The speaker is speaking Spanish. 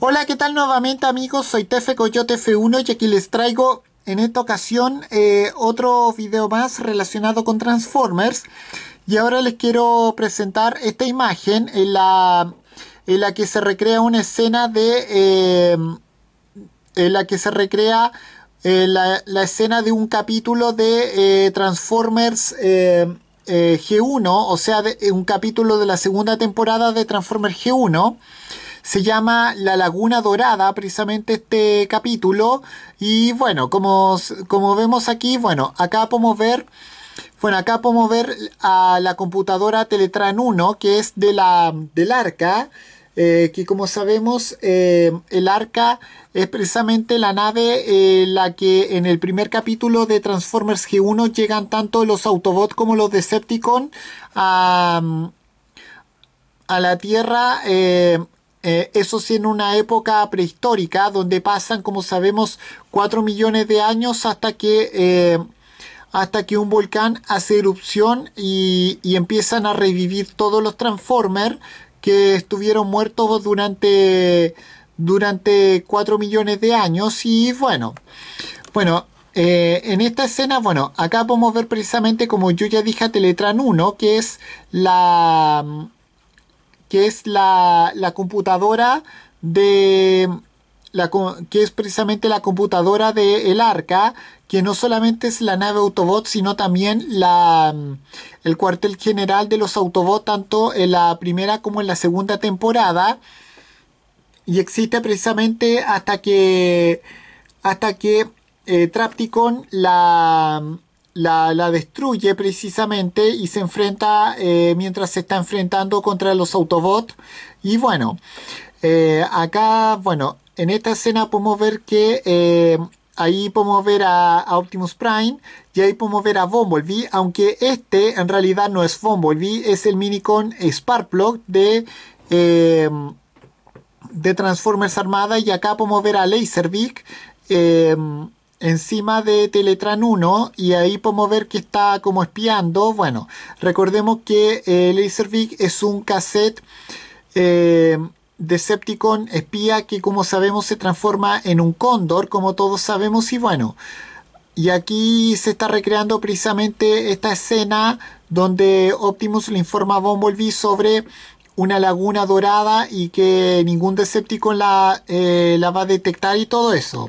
Hola, ¿qué tal nuevamente amigos? Soy Tefe Coyote F1 y aquí les traigo en esta ocasión eh, otro video más relacionado con Transformers. Y ahora les quiero presentar esta imagen en la, en la que se recrea una escena de... Eh, en la que se recrea eh, la, la, escena de un capítulo de Transformers... G1, o sea, de, un capítulo de la segunda temporada de Transformers G1. Se llama La Laguna Dorada, precisamente este capítulo. Y bueno, como, como vemos aquí, bueno, acá podemos ver... Bueno, acá podemos ver a la computadora Teletran 1, que es de la, del arca, eh, que como sabemos, eh, el arca es precisamente la nave en eh, la que en el primer capítulo de Transformers G1 llegan tanto los Autobots como los Decepticon a, a la Tierra eh, eso sí, en una época prehistórica, donde pasan, como sabemos, 4 millones de años hasta que, eh, hasta que un volcán hace erupción y, empiezan a revivir todos los Transformers que estuvieron muertos durante, durante 4 millones de años. Y bueno, bueno, eh, en esta escena, bueno, acá podemos ver precisamente, como yo ya dije, a Teletran 1, que es la que es la, la computadora de... La, que es precisamente la computadora del el arca, que no solamente es la nave Autobot, sino también la, mm, el cuartel general de los Autobots, tanto en la primera como en la segunda temporada. Y existe precisamente hasta que, hasta que eh, Trapticon la, la, destruye precisamente y se enfrenta eh, mientras se está enfrentando contra los Autobots. Y bueno, eh, acá, bueno, en esta escena podemos ver que eh, ahí podemos ver a, Optimus Prime y ahí podemos ver a Bumblebee, aunque este en realidad no es Bumblebee, es el Minicon Sparkplug de, de Transformers Armada y acá podemos ver a Laserbeak encima de Teletran 1 y ahí podemos ver que está como espiando. Bueno, recordemos que el eh, Laserbeak es un cassette eh, Decepticon espía que como sabemos se transforma en un cóndor, como todos sabemos, y bueno. Y aquí se está recreando precisamente esta escena donde Optimus le informa a Bumblebee sobre una laguna dorada y que ningún Decepticon la, eh, la va a detectar y todo eso.